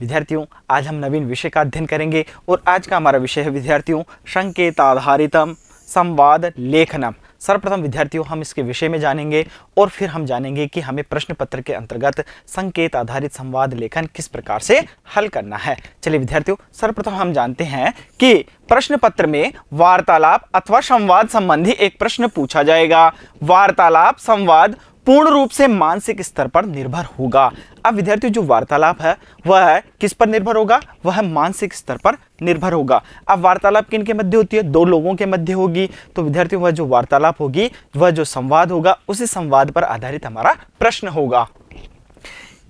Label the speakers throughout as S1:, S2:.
S1: विद्यार्थियों आज हम नवीन विषय का अध्ययन करेंगे और आज का हमारा विषय है विद्यार्थियों संकेत आधारितम संवाद लेखनम सर्वप्रथम विद्यार्थियों हम इसके विषय में जानेंगे और फिर हम जानेंगे कि हमें प्रश्न पत्र के अंतर्गत संकेत आधारित संवाद लेखन किस प्रकार से हल करना है चलिए विद्यार्थियों सर्वप्रथम हम जानते हैं कि प्रश्न पत्र में वार्तालाप अथवा संवाद संबंधी एक प्रश्न पूछा जाएगा वार्तालाप संवाद पूर्ण रूप से मानसिक स्तर पर निर्भर होगा अब विद्यार्थियों जो वार्तालाप है वह है किस पर निर्भर होगा वह है मानसिक स्तर पर निर्भर होगा अब वार्तालाप किन के मध्य होती है दो लोगों के मध्य होगी तो विद्यार्थियों वह जो वार्तालाप होगी वह जो संवाद होगा उसी संवाद पर आधारित हमारा प्रश्न होगा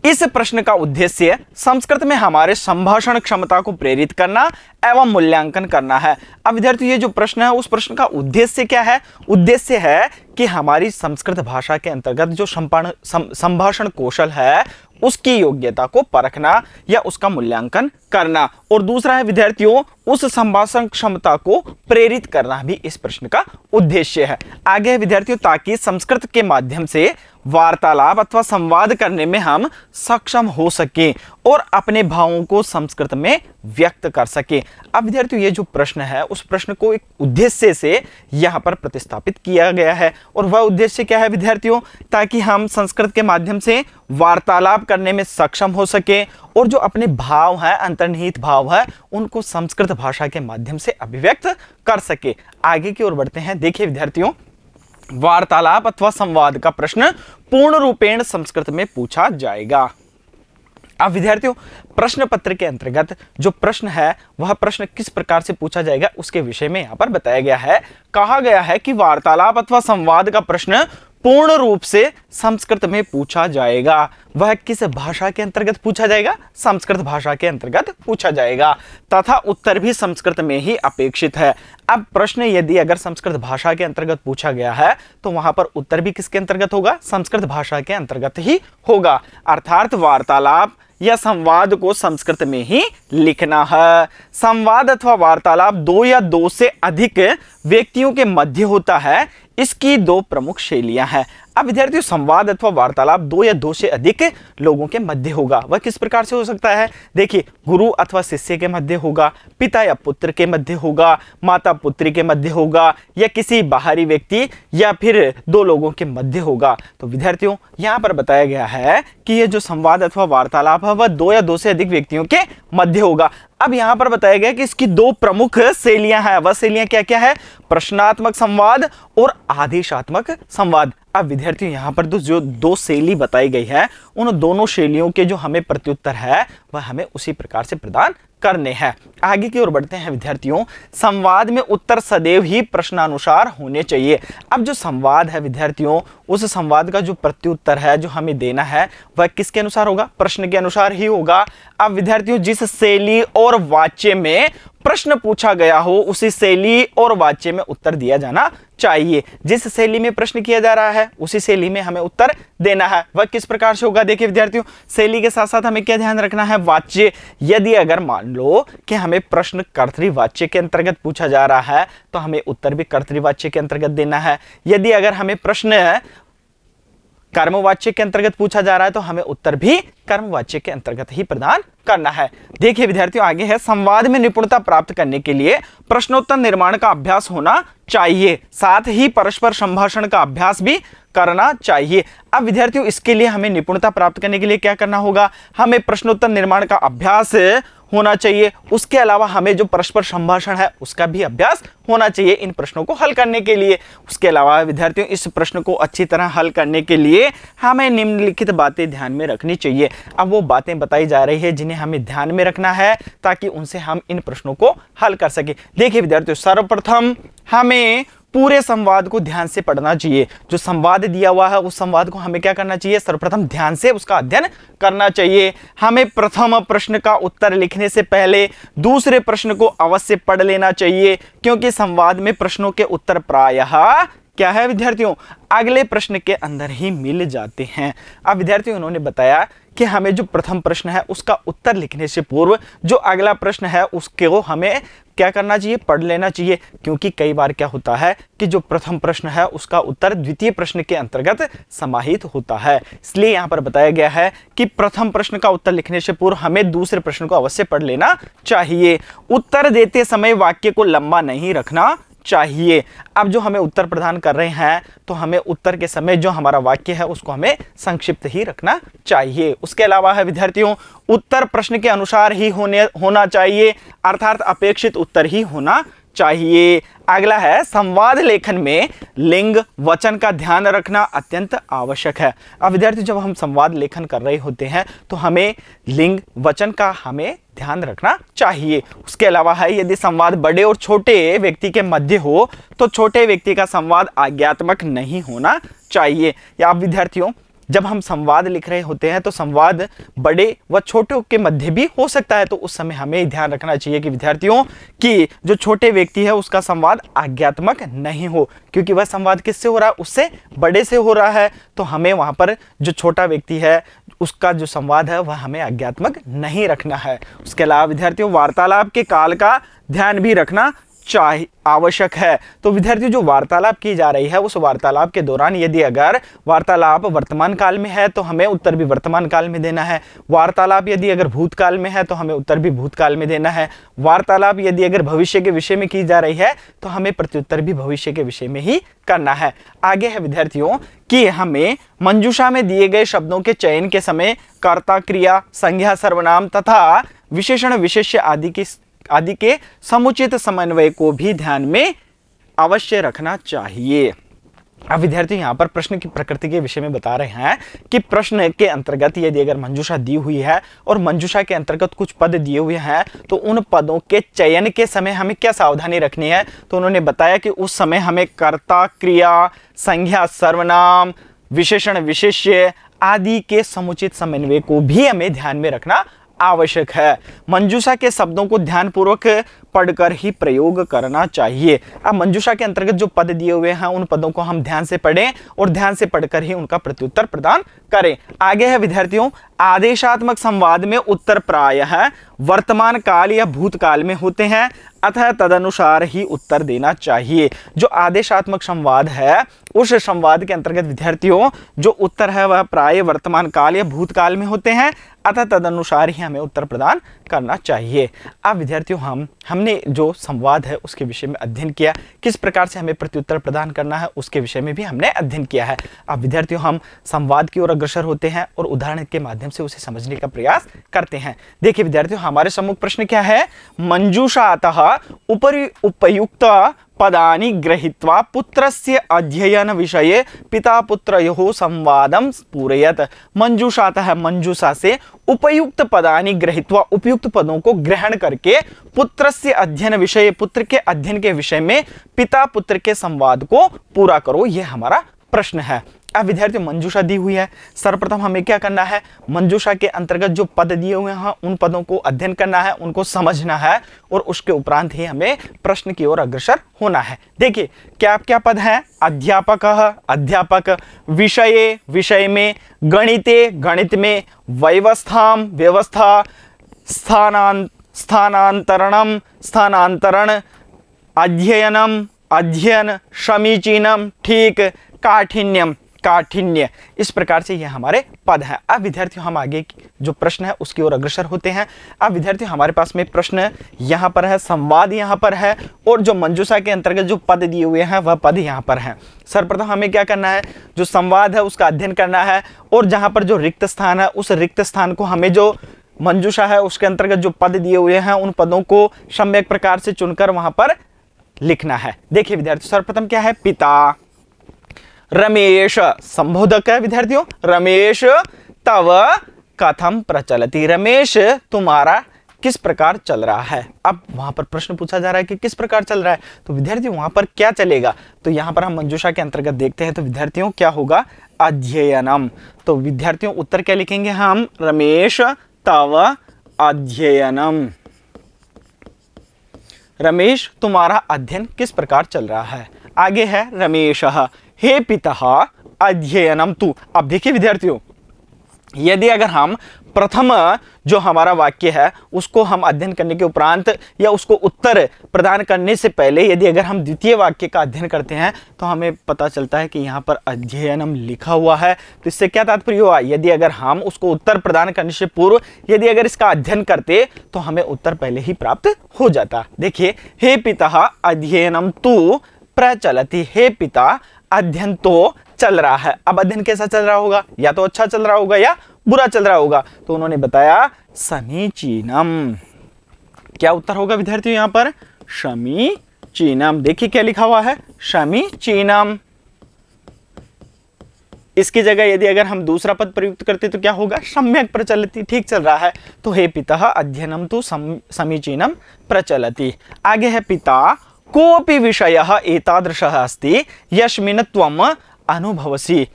S1: इस प्रश्न का उद्देश्य संस्कृत में हमारे संभाषण क्षमता को प्रेरित करना एवं मूल्यांकन करना है अब विद्यार्थी ये जो प्रश्न है उस प्रश्न का उद्देश्य क्या है उद्देश्य है कि हमारी संस्कृत भाषा के अंतर्गत जो संभाषण कौशल है उसकी योग्यता को परखना या उसका मूल्यांकन करना और दूसरा है विद्यार्थियों उस संभाषण क्षमता को प्रेरित करना भी इस प्रश्न का उद्देश्य है आगे है विद्यार्थियों ताकि संस्कृत के माध्यम से वार्तालाप अथवा संवाद करने में हम सक्षम हो सके और अपने भावों को संस्कृत में व्यक्त कर सके अब विद्यार्थियों ये जो प्रश्न है उस प्रश्न को एक उद्देश्य से यहाँ पर प्रतिस्थापित किया गया है और वह उद्देश्य क्या है विद्यार्थियों ताकि हम संस्कृत के माध्यम से वार्तालाप करने में सक्षम हो सके और जो अपने भाव हैं अंतर्निहित भाव है उनको संस्कृत भाषा के माध्यम से अभिव्यक्त कर सके आगे की ओर बढ़ते हैं देखिए विद्यार्थियों वार्तालाप अथवा संवाद का प्रश्न पूर्ण रूपेण संस्कृत में पूछा जाएगा अब विद्यार्थियों प्रश्न पत्र के अंतर्गत जो प्रश्न है वह प्रश्न किस प्रकार से पूछा जाएगा उसके विषय में यहां पर बताया गया है कहा गया है कि वार्तालाप अथवा संवाद का प्रश्न पूर्ण रूप से संस्कृत में पूछा जाएगा वह किस भाषा के अंतर्गत पूछा जाएगा संस्कृत भाषा के अंतर्गत पूछा जाएगा तथा उत्तर भी संस्कृत में ही अपेक्षित है अब प्रश्न यदि अगर संस्कृत भाषा के अंतर्गत पूछा गया है तो वहां पर उत्तर भी किसके अंतर्गत होगा संस्कृत भाषा के अंतर्गत ही होगा अर्थात वार्तालाप या संवाद को संस्कृत में ही लिखना है संवाद अथवा वार्तालाप दो या दो से अधिक व्यक्तियों के मध्य होता है इसकी दो प्रमुख शैलियां हैं अब विद्यार्थियों संवाद अथवा वार्तालाप दो या दो से अधिक लोगों के मध्य होगा वह किस प्रकार से हो सकता है देखिए गुरु अथवा शिष्य के मध्य होगा पिता या पुत्र के मध्य होगा माता पुत्री के मध्य होगा या किसी बाहरी व्यक्ति या फिर दो लोगों के मध्य होगा तो विद्यार्थियों यहाँ पर बताया गया है कि यह जो संवाद अथवा वार्तालाप है वह दो या दो से अधिक व्यक्तियों के मध्य होगा अब यहां पर बताया गया कि इसकी दो प्रमुख शैलियां हैं वह शैलियां क्या क्या है प्रश्नात्मक संवाद और आदेशात्मक संवाद अब विद्यार्थियों यहाँ पर तो जो दो शैली बताई गई है उन दोनों शैलियों के जो हमें प्रत्युत्तर है वह हमें उसी प्रकार से प्रदान करने हैं आगे की ओर बढ़ते हैं विद्यार्थियों संवाद में उत्तर सदैव ही प्रश्नानुसार होने चाहिए अब जो संवाद है विद्यार्थियों उस संवाद का जो प्रत्युत्तर है जो हमें देना है वह किसके अनुसार होगा प्रश्न के अनुसार ही होगा अब विद्यार्थियों जिस शैली और वाच्य में प्रश्न पूछा गया हो उसी शैली और वाच्य में उत्तर दिया जाना चाहिए जिस शैली में प्रश्न किया जा रहा है उसी शैली में हमें उत्तर देना है वह किस प्रकार से होगा देखिए विद्यार्थियों शैली के साथ साथ हमें क्या ध्यान रखना है वाच्य यदि अगर मान लो कि हमें प्रश्न वाच्य के अंतर्गत पूछा जा रहा है तो हमें उत्तर भी वाच्य के अंतर्गत देना है यदि अगर हमें प्रश्न कर्मवाच्य के अंतर्गत पूछा जा रहा है तो हमें उत्तर भी कर्मवाच्य के अंतर्गत ही प्रदान करना है देखिए विद्यार्थियों आगे है संवाद में निपुणता प्राप्त करने के लिए प्रश्नोत्तर निर्माण का अभ्यास होना चाहिए साथ ही परस्पर संभाषण का अभ्यास भी करना चाहिए अब विद्यार्थियों इसके लिए हमें निपुणता प्राप्त करने के लिए क्या करना होगा हमें प्रश्नोत्तर निर्माण का अभ्यास होना चाहिए उसके अलावा हमें जो परस्पर संभाषण है उसका भी अभ्यास होना चाहिए इन प्रश्नों को हल करने के लिए उसके अलावा विद्यार्थियों इस प्रश्न को अच्छी तरह हल करने के लिए हमें निम्नलिखित बातें ध्यान में रखनी चाहिए अब वो बातें बताई जा रही है जिन्हें हमें ध्यान में रखना है ताकि उनसे हम इन प्रश्नों को हल कर सकें देखिए विद्यार्थियों सर्वप्रथम हमें पूरे संवाद को ध्यान से पढ़ना चाहिए जो संवाद दिया हुआ है उस संवाद को हमें क्या करना चाहिए सर्वप्रथम ध्यान से उसका अध्ययन करना चाहिए हमें प्रथम प्रश्न का उत्तर लिखने से पहले दूसरे प्रश्न को अवश्य पढ़ लेना चाहिए क्योंकि संवाद में प्रश्नों के उत्तर प्रायः क्या है विद्यार्थियों अगले प्रश्न के अंदर ही मिल जाते हैं अब विद्यार्थियों उन्होंने बताया कि हमें जो प्रथम प्रश्न है उसका उत्तर लिखने से पूर्व जो अगला प्रश्न है उसके वो हमें क्या करना चाहिए पढ़ लेना चाहिए क्योंकि कई बार क्या होता है कि जो प्रथम प्रश्न है उसका उत्तर द्वितीय प्रश्न के अंतर्गत समाहित होता है इसलिए यहां पर बताया गया है कि प्रथम प्रश्न का उत्तर लिखने से पूर्व हमें दूसरे प्रश्न को अवश्य पढ़ लेना चाहिए उत्तर देते समय वाक्य को लंबा नहीं रखना चाहिए अब जो हमें उत्तर प्रदान कर रहे हैं तो हमें उत्तर के समय जो हमारा वाक्य है उसको हमें संक्षिप्त ही रखना चाहिए उसके अलावा है विद्यार्थियों उत्तर प्रश्न के अनुसार ही होने होना चाहिए अर्थात अपेक्षित उत्तर ही होना चाहिए अगला है संवाद लेखन में लिंग वचन का ध्यान रखना अत्यंत आवश्यक है अब विद्यार्थी जब हम संवाद लेखन कर रहे होते हैं तो हमें लिंग वचन का हमें ध्यान रखना चाहिए उसके अलावा है यदि संवाद बड़े और छोटे व्यक्ति के मध्य हो तो छोटे व्यक्ति का संवाद आज्ञात्मक नहीं होना चाहिए या आप विद्यार्थियों जब हम संवाद लिख रहे होते हैं तो संवाद बड़े व छोटे के मध्य भी हो सकता है तो उस समय हमें ध्यान रखना चाहिए कि विद्यार्थियों की जो छोटे व्यक्ति है उसका संवाद आज्ञात्मक नहीं हो क्योंकि वह संवाद किससे हो रहा है उससे बड़े से हो रहा है तो हमें वहाँ पर जो छोटा व्यक्ति है उसका जो संवाद है वह हमें आज्ञात्मक नहीं रखना है उसके अलावा विद्यार्थियों वार्तालाप के काल का ध्यान भी रखना चाह आवश्यक है तो विद्यार्थी जो वार्तालाप की जा रही है उस वार्तालाप के दौरान यदि अगर वार्तालाप वर्तमान काल में है तो हमें उत्तर भी वर्तमान काल में देना है वार्तालाप यदि अगर भूतकाल में है तो हमें उत्तर भी भूतकाल में देना है वार्तालाप यदि अगर भविष्य के विषय में की जा रही है तो हमें प्रत्युत्तर भी भविष्य के विषय में ही करना है आगे है विद्यार्थियों कि हमें मंजूषा में दिए गए शब्दों के चयन के समय कर्ता क्रिया संज्ञा सर्वनाम तथा विशेषण विशेष्य आदि की आदि के समुचित समन्वय को भी ध्यान में अवश्य रखना चाहिए अब विद्यार्थी यहाँ पर प्रश्न की प्रकृति के विषय में बता रहे हैं कि प्रश्न के अंतर्गत यदि अगर मंजूषा दी हुई है और मंजूषा के अंतर्गत कुछ पद दिए हुए हैं तो उन पदों के चयन के समय हमें क्या सावधानी रखनी है तो उन्होंने बताया कि उस समय हमें कर्ता क्रिया संज्ञा सर्वनाम विशेषण विशेष्य आदि के समुचित समन्वय को भी हमें ध्यान में रखना आवश्यक है मंजूषा के शब्दों को ध्यानपूर्वक पढ़कर ही प्रयोग करना चाहिए अब मंजूषा के अंतर्गत जो पद दिए हुए हैं उन पदों को हम ध्यान से पढ़ें और ध्यान से पढ़कर ही उनका प्रत्युत्तर प्रदान करें आगे है विद्यार्थियों आदेशात्मक संवाद में उत्तर प्राय है वर्तमान काल या भूतकाल में होते हैं अतः तदनुसार ही उत्तर देना चाहिए जो आदेशात्मक संवाद है उस संवाद के अंतर्गत विद्यार्थियों जो उत्तर है वह प्राय वर्तमान काल या भूतकाल में होते हैं अतः तदनुसार ही हमें उत्तर प्रदान करना चाहिए अब विद्यार्थियों हम हमने जो संवाद है उसके विषय में अध्ययन किया किस प्रकार से हमें प्रत्युत्तर प्रदान करना है उसके विषय में भी हमने अध्ययन किया है अब विद्यार्थियों हम संवाद की ओर अग्रसर होते हैं और उदाहरण के माध्यम से उसे समझने का प्रयास करते हैं देखिए विद्यार्थियों हमारे सम्मुख प्रश्न क्या है मंजूषा अतः उपरि उपयुक्त पुत्र अध्ययन विषय पिता पितापुत्रयोः संवाद पूरयत मंजूषातः मंजूषा से उपयुक्त पदा गृहीत्वा उपयुक्त पदों को ग्रहण करके पुत्र से अध्ययन विषय पुत्र के अध्ययन के विषय में पिता पुत्र के संवाद को पूरा करो यह हमारा प्रश्न है अब विद्यार्थी मंजूषा दी हुई है सर्वप्रथम हमें क्या करना है मंजूषा के अंतर्गत जो पद दिए हुए हैं उन पदों को अध्ययन करना है उनको समझना है और उसके उपरांत ही हमें प्रश्न की ओर अग्रसर होना है देखिए क्या क्या पद हैं अध्यापक अध्यापक विषय विषय में गणित गणित में व्यवस्था व्यवस्था स्थानां स्थानांतरणम स्थानांतरण अध्ययनम अध्ययन समीचीनम ठीक काठिन्यम काठिन्य इस प्रकार से ये हमारे पद हैं अब विद्यार्थियों हम आगे जो प्रश्न है उसकी ओर अग्रसर होते हैं अब विद्यार्थियों हमारे पास में प्रश्न यहाँ पर है संवाद यहाँ पर है और जो मंजूषा के अंतर्गत जो पद दिए हुए हैं वह पद यहाँ पर हैं सर्वप्रथम हमें क्या करना है जो संवाद है उसका अध्ययन करना है और जहाँ पर जो रिक्त स्थान है उस रिक्त स्थान को हमें जो मंजूषा है उसके अंतर्गत जो पद दिए हुए हैं उन पदों को सम्यक प्रकार से चुनकर वहाँ पर लिखना है देखिए विद्यार्थी सर्वप्रथम क्या है पिता रमेश संबोधक है विद्यार्थियों रमेश तव कथम प्रचलती रमेश तुम्हारा किस प्रकार चल रहा है अब वहां पर प्रश्न पूछा जा रहा है कि किस प्रकार चल रहा है तो विद्यार्थी वहां पर क्या चलेगा तो यहां पर हम मंजूषा के अंतर्गत देखते हैं तो विद्यार्थियों क्या होगा अध्ययनम तो विद्यार्थियों उत्तर क्या लिखेंगे हम रमेश तव अध्ययनम रमेश तुम्हारा अध्ययन किस प्रकार चल रहा है आगे है रमेश हे पिता अध्ययनम तू अब देखिए विद्यार्थियों यदि अगर हम प्रथम जो हमारा वाक्य है उसको हम अध्ययन करने के उपरांत या उसको उत्तर प्रदान करने से पहले यदि अगर हम द्वितीय वाक्य का अध्ययन करते हैं तो हमें पता चलता है कि यहाँ पर अध्ययनम लिखा हुआ है तो इससे क्या तात्पर्य हुआ यदि अगर हम उसको उत्तर प्रदान करने से पूर्व यदि अगर इसका अध्ययन करते तो हमें उत्तर पहले ही प्राप्त हो जाता देखिए हे पिता अध्ययनम तू प्रचलती हे पिता अध्ययन तो चल रहा है अब अध्ययन कैसा चल रहा होगा या तो अच्छा चल रहा होगा या बुरा चल रहा होगा तो उन्होंने बताया समीचीनम क्या उत्तर होगा विद्यार्थियों यहां पर चीनम देखिए क्या लिखा हुआ है चीनम इसकी जगह यदि अगर हम दूसरा पद प्रयुक्त करते तो क्या होगा सम्यक प्रचलती ठीक चल रहा है तो हे पिता अध्ययनम तो समीचीनम प्रचलती आगे है पिता कोपि विषय एतादृशः अस्ति यस्मिन् त्वम् अनुभवसि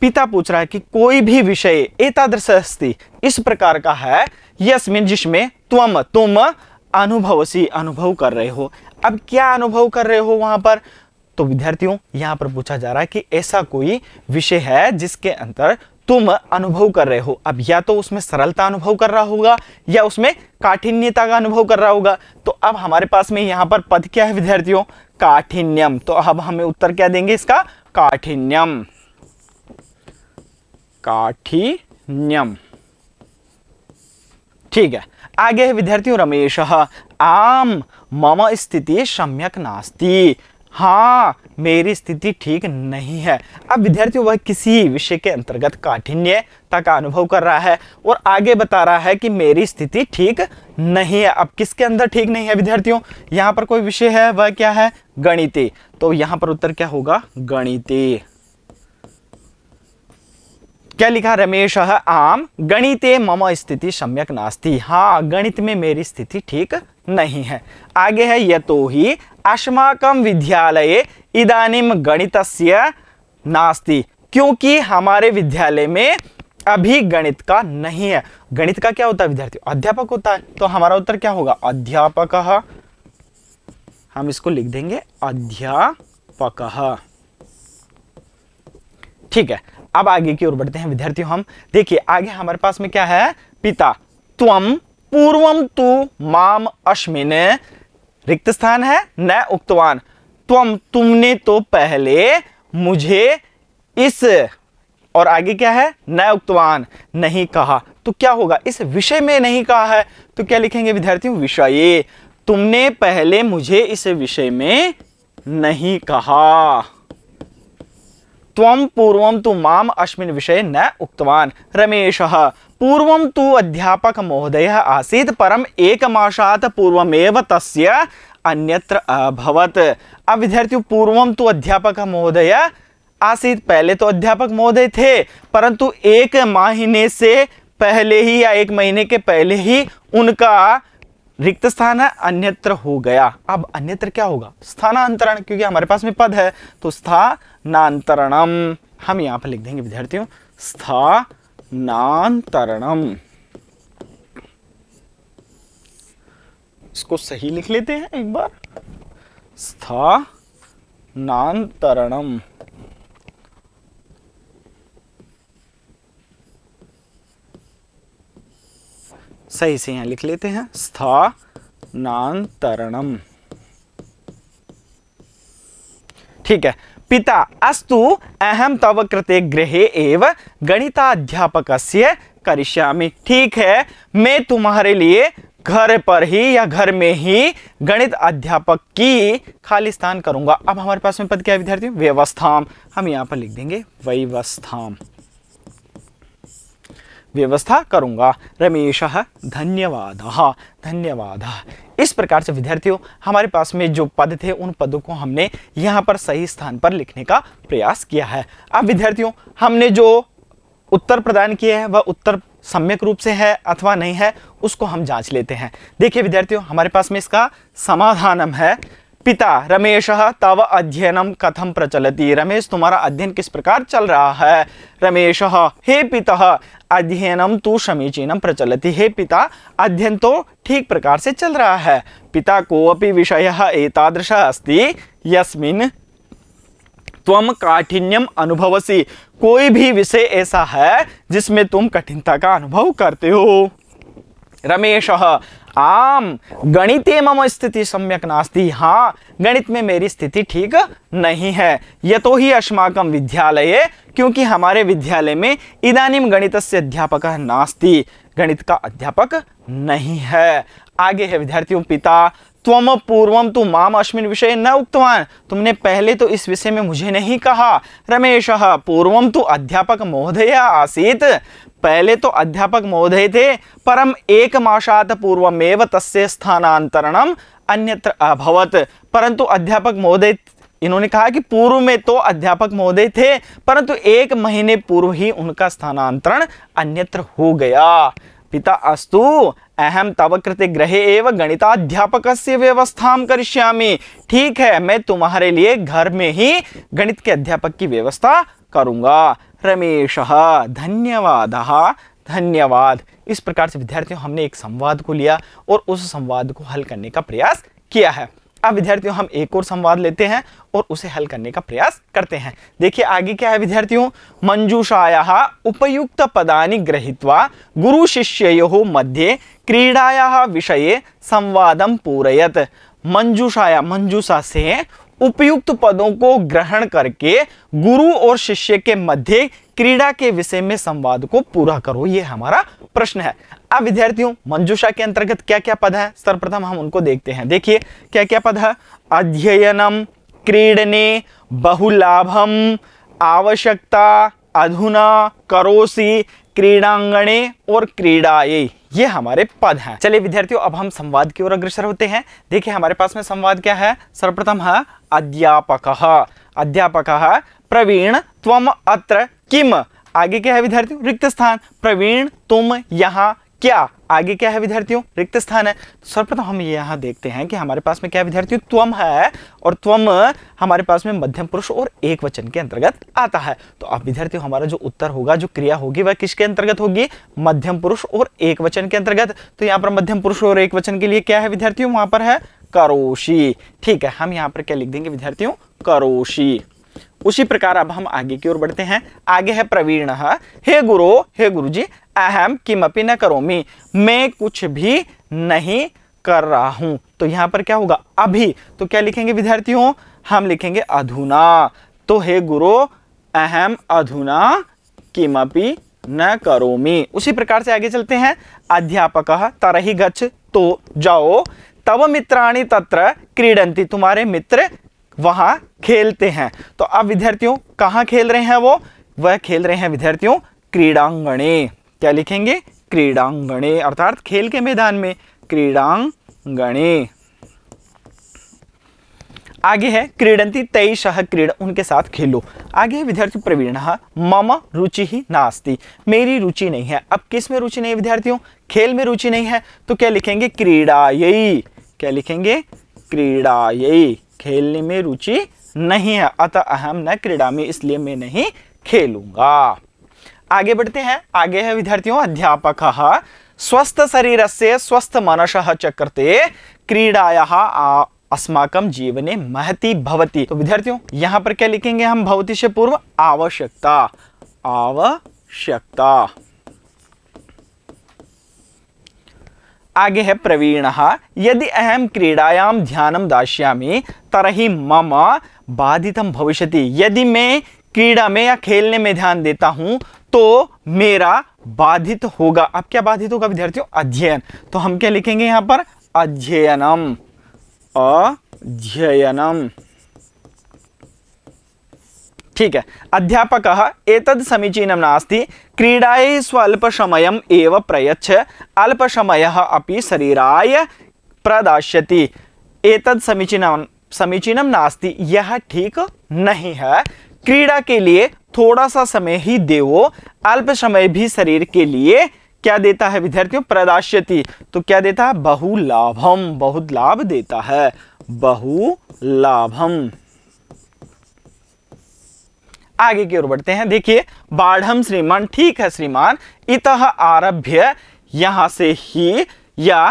S1: पिता पूछ रहा है कि कोई भी विषय एतादृश अस्ति इस प्रकार का है यस्मिन जिसमें त्वम तुम अनुभवसी अनुभव कर रहे हो अब क्या अनुभव कर रहे हो वहां पर तो विद्यार्थियों यहाँ पर पूछा जा रहा है कि ऐसा कोई विषय है जिसके अंतर तुम अनुभव कर रहे हो अब या तो उसमें सरलता अनुभव कर रहा होगा या उसमें काठिन्यता का अनुभव कर रहा होगा तो अब हमारे पास में यहाँ पर पद क्या है विद्यार्थियों काठिन्यम तो अब हमें उत्तर क्या देंगे इसका काठिन्यम काठिन्यम ठीक है आगे है विद्यार्थियों रमेश आम मम स्थिति सम्यक नास्ती हाँ मेरी स्थिति ठीक नहीं है अब विद्यार्थी वह किसी विषय के अंतर्गत काठिन्यता का अनुभव कर रहा है और आगे बता रहा है कि मेरी स्थिति ठीक नहीं है अब किसके अंदर ठीक नहीं है विद्यार्थियों यहाँ पर कोई विषय है वह क्या है गणित तो यहाँ पर उत्तर क्या होगा गणित क्या लिखा रमेश आम गणित मम स्थिति सम्यक नास्ती हाँ गणित में मेरी स्थिति ठीक नहीं है आगे है यतो ही अस्माकम विद्यालय इदानीम गणित नास्ती क्योंकि हमारे विद्यालय में अभी गणित का नहीं है गणित का क्या होता है विद्यार्थी अध्यापक होता है तो हमारा उत्तर क्या होगा अध्यापक हम इसको लिख देंगे अध्यापक ठीक है अब आगे की ओर बढ़ते हैं विद्यार्थियों हम देखिए आगे हमारे पास में क्या है पिता त्वम पूर्वम तु माम अश्मिन रिक्त स्थान है न उक्तवान तुम तुमने तो पहले मुझे इस और आगे क्या है न उक्तवान नहीं कहा तो क्या होगा इस विषय में नहीं कहा है तो क्या लिखेंगे विद्यार्थियों विषय तुमने पहले मुझे इस विषय में नहीं कहा तुम पूर्वम तुम माम अश्मिन विषय न उक्तवान रमेश पूर्व तो अध्यापक महोदय आसत परम एक पूर्वमेव तस्य अन्यत्र अभवत अब विद्यार्थियों पूर्व तो अध्यापक महोदय आसत पहले तो अध्यापक महोदय थे परंतु एक महीने से पहले ही या एक महीने के पहले ही उनका रिक्त स्थान अन्यत्र हो गया अब अन्यत्र क्या होगा स्थानांतरण क्योंकि हमारे पास में पद है तो स्थानांतरणम हम यहाँ पर लिख देंगे विद्यार्थियों स्था नान्तरणम इसको सही लिख लेते हैं एक बार स्थानांतरणम सही से यहां लिख लेते हैं स्थानांतरणम ठीक है पिता अस्तु अहम तव कृते गृहे एव गणिताध्यापक करिष्या ठीक है मैं तुम्हारे लिए घर पर ही या घर में ही गणित अध्यापक की खाली स्थान करूंगा अब हमारे पास में पद क्या है विद्यार्थियों व्यवस्थाम हम यहाँ पर लिख देंगे व्यवस्थाम व्यवस्था करूँगा रमेश धन्यवाद धन्यवाद इस प्रकार से विद्यार्थियों हमारे पास में जो पद थे उन पदों को हमने यहाँ पर सही स्थान पर लिखने का प्रयास किया है अब विद्यार्थियों हमने जो उत्तर प्रदान किए हैं वह उत्तर सम्यक रूप से है अथवा नहीं है उसको हम जांच लेते हैं देखिए विद्यार्थियों हमारे पास में इसका समाधानम है पिता रमेश तव अध्ययन कथम प्रचलती रमेश तुम्हारा अध्ययन किस प्रकार चल रहा है रमेश हे पिता अध्ययन तो समीचीन प्रचलती हे पिता अध्ययन तो ठीक प्रकार से चल रहा है पिता अपि विषय एतादृश अस्ति यस्मिन् तुम काठिन्यम अनुभवसी कोई भी विषय ऐसा है जिसमें तुम कठिनता का अनुभव करते हो रमेश आम गणित मम स्थिति सम्यक नास्ति हाँ गणित में मेरी स्थिति ठीक नहीं है यह तो ही अस्माकं विद्यालय क्योंकि हमारे विद्यालय में इदानीम गणित से अध्यापक नास्ति गणित का अध्यापक नहीं है आगे है विद्यार्थियों पिता त्वम पूर्वम तू माम अश्विन विषय न उक्तवान तुमने पहले तो इस विषय में मुझे नहीं कहा रमेश पूर्वम तू अध्यापक महोदय आसीत पहले तो अध्यापक महोदय थे परम एक माशात पूर्वमेव तस्य स्थानांतरणम अन्यत्र अभवत परंतु अध्यापक महोदय इन्होंने कहा कि पूर्व में तो अध्यापक महोदय थे परंतु एक महीने पूर्व ही उनका स्थानांतरण अन्यत्र हो गया पिता अस्तु अहम तव कृते गृहे एव गणिताध्यापक से व्यवस्था करिष्या ठीक है मैं तुम्हारे लिए घर में ही गणित के अध्यापक की व्यवस्था करूँगा रमेश धन्यवाद धन्यवाद इस प्रकार से विद्यार्थियों हमने एक संवाद को लिया और उस संवाद को हल करने का प्रयास किया है अब विद्यार्थियों हम एक और संवाद लेते हैं और उसे हल करने का प्रयास करते हैं देखिए आगे क्या है विद्यार्थियों मंजूषाया उपयुक्त पदानि गृहीत्वा गुरु शिष्यो मध्य क्रीडाया विषय संवादम पूरयत मंजूषाया मंजूषा से उपयुक्त पदों को ग्रहण करके गुरु और शिष्य के मध्य क्रीड़ा के विषय में संवाद को पूरा करो ये हमारा प्रश्न है अब विद्यार्थियों मंजूषा के अंतर्गत क्या क्या पद है सर्वप्रथम हम उनको देखते हैं देखिए क्या क्या पद है अध्ययनम क्रीडने बहुलाभम आवश्यकता अधुना करोसी क्रीडांगणे और क्रीड़ाए ये हमारे पद हैं चलिए विद्यार्थियों अब हम संवाद की ओर अग्रसर होते हैं देखिए हमारे पास में संवाद क्या है सर्वप्रथम है अध्यापक अध्यापक प्रवीण त्वम अत्र किम आगे क्या है विद्यार्थियों रिक्त स्थान प्रवीण तुम यहाँ क्या आगे क्या है विद्यार्थियों रिक्त स्थान है तो सर्वप्रथम हम ये यहाँ देखते हैं कि हमारे पास में क्या विद्यार्थियों त्वम है और त्वम हमारे पास में मध्यम पुरुष और एक वचन के अंतर्गत आता है तो अब विद्यार्थियों हमारा जो उत्तर होगा जो क्रिया होगी वह किसके अंतर्गत होगी मध्यम पुरुष और एक वचन के अंतर्गत तो यहाँ पर मध्यम पुरुष और एक वचन के लिए क्या है विद्यार्थियों वहां पर है करोशी ठीक है हम यहाँ पर क्या लिख देंगे विद्यार्थियों करोशी उसी प्रकार अब हम आगे की ओर बढ़ते हैं आगे है प्रवीण हे गुरु हे गुरुजी अहम किमपि न करोमी मैं कुछ भी नहीं कर रहा हूं तो यहाँ पर क्या होगा अभी तो क्या लिखेंगे विद्यार्थियों हम लिखेंगे अधुना तो हे गुरु अहम अधुना किमपि न करोमी उसी प्रकार से आगे चलते हैं अध्यापक तरही गच्छ तो जाओ तब मित्राणी तत्र क्रीडंती तुम्हारे मित्र वहाँ खेलते हैं तो अब विद्यार्थियों कहाँ खेल रहे हैं वो वह खेल रहे हैं विद्यार्थियों क्रीडांगणे क्या लिखेंगे क्रीडांगणे अर्थात खेल के मैदान में क्रीडांगणे आगे है क्रीडंती सह क्रीड उनके साथ खेलो आगे है विद्यार्थी प्रवीण मम रुचि ही नास्ती मेरी रुचि नहीं है अब किस में रुचि नहीं है विद्यार्थियों खेल में रुचि नहीं है तो क्या लिखेंगे क्रीड़ा यही क्या लिखेंगे क्रीड़ा यही खेलने में रुचि नहीं है अतः अहम न क्रीड़ा में इसलिए मैं नहीं खेलूंगा आगे बढ़ते हैं आगे है विद्यार्थियों अध्यापक स्वस्थ शरीर से स्वस्थ मनस चक्रते क्रीड़ाया अस्माकम जीवने महती भवती तो विद्यार्थियों यहाँ पर क्या लिखेंगे हम भवती से पूर्व आवश्यकता आवश्यकता आगे है प्रवीण यदि अहम क्रीडायाम ध्यान दायामी तरही मम बाधित भविष्य यदि मैं क्रीड़ा में या खेलने में ध्यान देता हूँ तो मेरा बाधित होगा अब क्या बाधित होगा विद्यार्थियों अध्ययन तो हम क्या लिखेंगे यहाँ पर अध्ययनम अध्ययनम ठीक है अध्यापक समीचीन समीचीनं नास्ति स्वल्प समय एवं प्रयच्छ समय अपनी शरीराय प्रदास्यति एतद समीचीन समीचीनम नास्ति यह ठीक नहीं है क्रीड़ा के लिए थोड़ा सा समय ही देवो अल्प समय भी शरीर के लिए क्या देता है विद्यार्थियों प्रदाश्यति तो क्या देता है बहु लाभम बहुत लाभ देता है बहु लाभम आगे की ओर बढ़ते हैं देखिए बाढ़ श्रीमान ठीक है श्रीमान इत आरभ्य यहां से ही या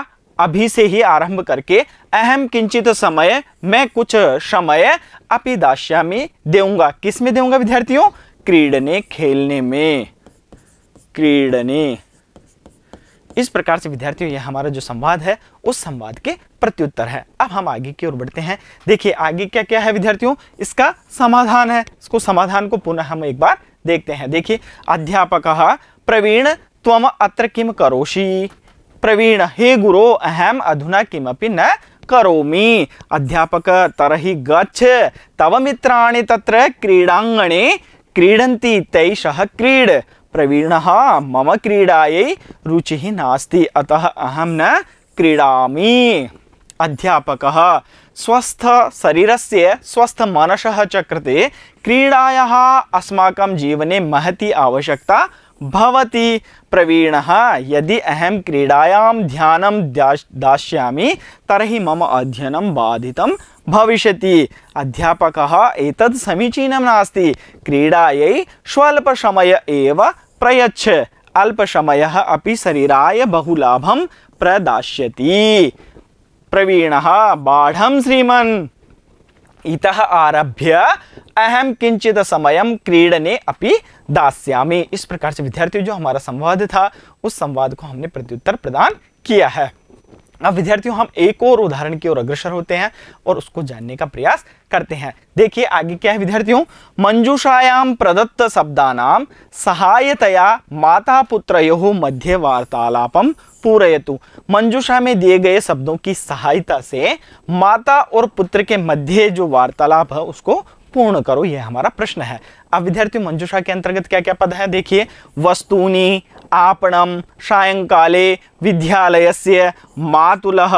S1: अभी से ही आरंभ करके अहम किंचित समय मैं कुछ समय अपी दास्यामी देऊंगा किस में देऊंगा विद्यार्थियों क्रीडने खेलने में क्रीडने इस प्रकार से विद्यार्थियों यह हमारा जो संवाद है उस संवाद के प्रत्युत्तर है अब हम आगे की ओर बढ़ते हैं देखिए आगे क्या क्या है विद्यार्थियों इसका समाधान है इसको समाधान को पुनः हम एक बार देखते हैं देखिए अध्यापक प्रवीण त्वम अत्र किम करोशी प्रवीण हे गुरो अहम अधुना किम न करोमी अध्यापक तरही गच्छ तव मित्राणि तत्र क्रीडांगणे क्रीडन्ति तैषः क्रीड प्रवीणः मम क्रीडायै रुचिः नास्ति अतः अहं न क्रीडामि अध्यापकः स्वस्थ स्वस्थमनसः च कृते क्रीडायाः अस्माकं जीवने महती आवश्यकता भवति प्रवीणः यदि अहं क्रीडायां ध्यानं दास् दास्यामि तर्हि मम अध्ययनं बाधितं भविष्य अध्यापक एक समीचीन नास्ति क्रीड़ा स्वल्पसमय एव प्रयच्छ अल्पसमयः शरीराय बहुलाभ प्रदाश्यति प्रवीण बाढ़ श्रीमन इत आरभ्य अहम किंचित समय क्रीडने अभी दायामी इस प्रकार से विद्यार्थियों जो हमारा संवाद था उस संवाद को हमने प्रत्युत्तर प्रदान किया है अब विद्यार्थियों हम एक और उदाहरण की ओर अग्रसर होते हैं और उसको जानने का प्रयास करते हैं देखिए आगे क्या है विद्यार्थियों मंजूषायाम प्रदत्त शब्दानाम सहायतया माता पुत्रयो मध्य वार्तालापम पूरयतु मंजूषा में दिए गए शब्दों की सहायता से माता और पुत्र के मध्य जो वार्तालाप है उसको पूर्ण करो यह हमारा प्रश्न है अब विद्यार्थियों मंजूषा के अंतर्गत क्या क्या पद है देखिए वस्तुनी आपणं सायंकाले विद्यालयस्य मातुलः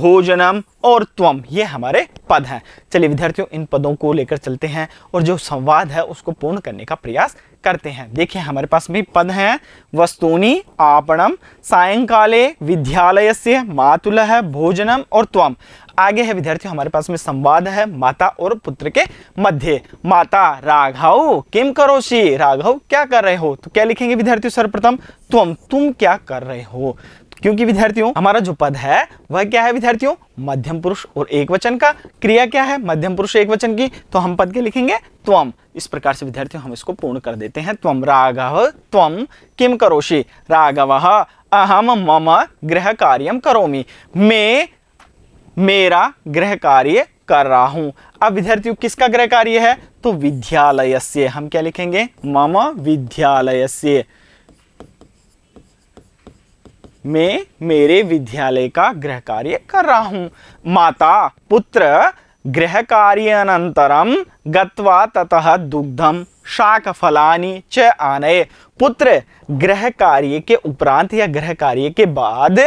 S1: भोजनम और त्वम ये हमारे पद हैं चलिए विद्यार्थियों इन पदों को लेकर चलते हैं और जो संवाद है उसको पूर्ण करने का प्रयास करते हैं देखिए हमारे पास में पद हैं वस्तूनी आपणम सायंकाले विद्यालय से मातुल है भोजनम और त्वम आगे है विद्यार्थियों हमारे पास में संवाद है माता और पुत्र के मध्य माता राघव किम करोशी राघव क्या कर रहे हो तो क्या लिखेंगे विद्यार्थियों सर्वप्रथम तुम तुम क्या कर रहे हो क्योंकि विद्यार्थियों हमारा जो पद है वह क्या है विद्यार्थियों मध्यम पुरुष और एक वचन का क्रिया क्या है मध्यम पुरुष एक वचन की तो हम पद के लिखेंगे त्वम इस प्रकार से विद्यार्थियों हम इसको पूर्ण कर देते हैं त्वम राघव त्वम किम करोषि राघव अहम मम गृह कार्यम करोमी मैं मेरा गृह कार्य कर रहा हूं अब विद्यार्थियों किसका गृह कार्य है तो विद्यालय से हम क्या लिखेंगे मम विद्यालय से मैं मेरे विद्यालय का गृह कार्य कर रहा हूँ माता पुत्र गृह कार्यानन्तरं गत्वा ततः दुग्धम फलानी च आनय पुत्र गृह कार्य के उपरांत या गृह कार्य के बाद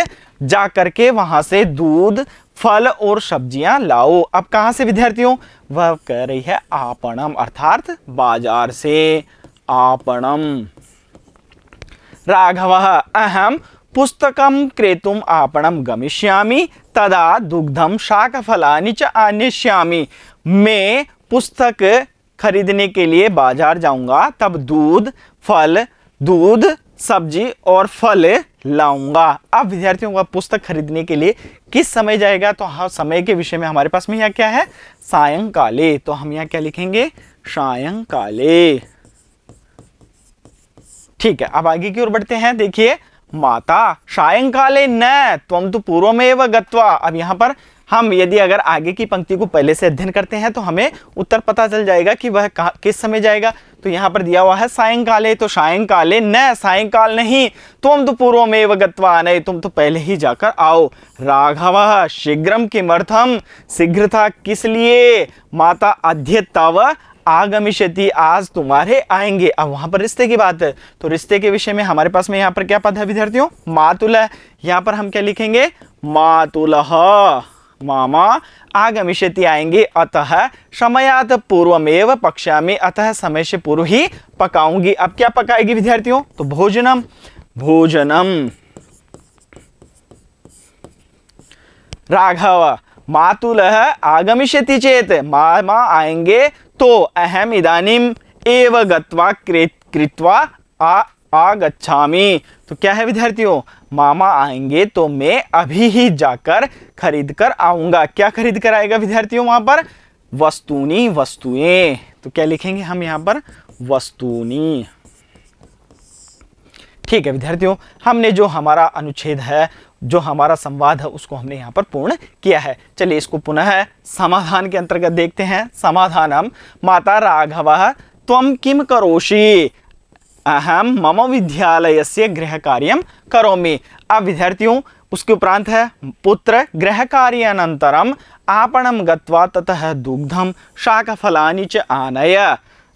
S1: जा करके के से दूध फल और सब्जियां लाओ अब कहाँ से विद्यार्थियों वह कह रही है आपणम अर्थात बाजार से आपणम राघव अहम पुस्तक क्रेत आपण गमिष्यामी तदा दुग्धम शाकफला च आनेष्यामि मैं पुस्तक खरीदने के लिए बाजार जाऊंगा तब दूध फल दूध सब्जी और फल लाऊंगा अब विद्यार्थियों का पुस्तक खरीदने के लिए किस समय जाएगा तो हाँ समय के विषय में हमारे पास में यहाँ क्या है सायंकाले तो हम यहाँ क्या लिखेंगे सायंकाले ठीक है अब आगे की ओर बढ़ते हैं देखिए माता सायंकाले न तुम तो पूर्वमेव गत्वा अब यहाँ पर हम यदि अगर आगे की पंक्ति को पहले से अध्ययन करते हैं तो हमें उत्तर पता चल जाएगा कि वह किस समय जाएगा तो यहाँ पर दिया हुआ है सायंकाले तो सायंकाले न सायंकाल नहीं तुम तो पूर्व में वगत्वा नहीं तुम तो पहले ही जाकर आओ राघव शीघ्रम किमर्थम शीघ्रता किस लिए माता अध्यताव आगमिष्यति आज तुम्हारे आएंगे अब वहां पर रिश्ते की बात है तो रिश्ते के विषय में हमारे पास में यहाँ पर क्या पद है विद्यार्थियों मातुल यहाँ पर हम क्या लिखेंगे मातुल मामा आगमिष्यति आएंगे अतः समयात में पक्षा में अतः समय से पूर्व ही पकाऊंगी अब क्या पकाएगी विद्यार्थियों तो भोजनम भोजनम राघव मातुल आगमिष्यति चेत मामा आएंगे तो अहम इदानीम एव गत्वा कृत्वा आ आगच्छामी तो क्या है विद्यार्थियों मामा आएंगे तो मैं अभी ही जाकर खरीद कर आऊंगा क्या खरीद कर आएगा विद्यार्थियों वहां पर वस्तूनी वस्तुएं तो क्या लिखेंगे हम यहाँ पर वस्तूनी ठीक है विद्यार्थियों हमने जो हमारा अनुच्छेद है जो हमारा संवाद है उसको हमने यहाँ पर पूर्ण किया है चलिए इसको पुनः समाधान के अंतर्गत देखते हैं समाधान माता राघव तम किम करोशी अहम मम विद्यालय से गृह कार्य करोमी अब विद्यार्थियों उसके उपरांत है पुत्र गृह कार्यानंतरम आपणम गत्वा ततः दुग्धम शाकफलानि च आनय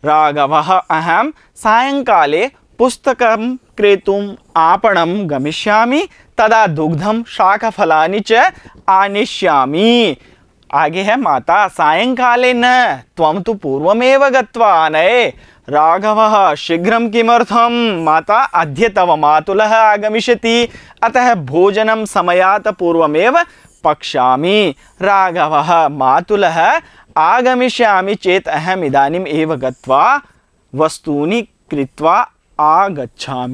S1: राघव अहम सायंकाले पुस्तकं क्रेतुम् आपणं गमिष्यामि तदा दुग्धम शाकफलानि च आनिष्यामि आगे है माता सायंकाले न त्वं तु पूर्वमेव गत्वा आनये राघवः शीघ्रं किमर्थं माता अद्य तव मातुलः आगमिष्यति अतः भोजनं समयात् पूर्वमेव पक्षामि राघवः मातुलः आगमिष्यामि चेत् अहम् इदानीम् एव गत्वा वस्तूनि कृत्वा आगछा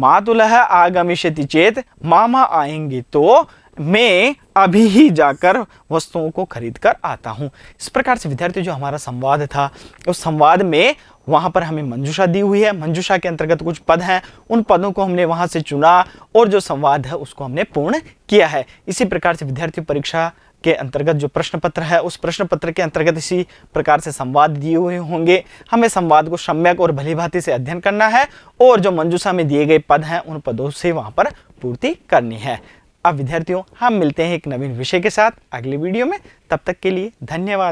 S1: मातुलः आगमिष्यति चेत मामा आएंगे तो मैं अभी ही जाकर वस्तुओं को खरीद कर आता हूँ इस प्रकार से विद्यार्थी जो हमारा संवाद था उस संवाद में वहाँ पर हमें मंजूषा दी हुई है मंजूषा के अंतर्गत कुछ पद हैं उन पदों को हमने वहाँ से चुना और जो संवाद है उसको हमने पूर्ण किया है इसी प्रकार से विद्यार्थी परीक्षा के अंतर्गत जो प्रश्न पत्र है उस प्रश्न पत्र के अंतर्गत इसी प्रकार से संवाद दिए हुए होंगे हमें संवाद को सम्यक और भलीभांति से अध्ययन करना है और जो मंजूषा में दिए गए पद हैं उन पदों से वहाँ पर पूर्ति करनी है अब विद्यार्थियों हम मिलते हैं एक नवीन विषय के साथ अगले वीडियो में तब तक के लिए धन्यवाद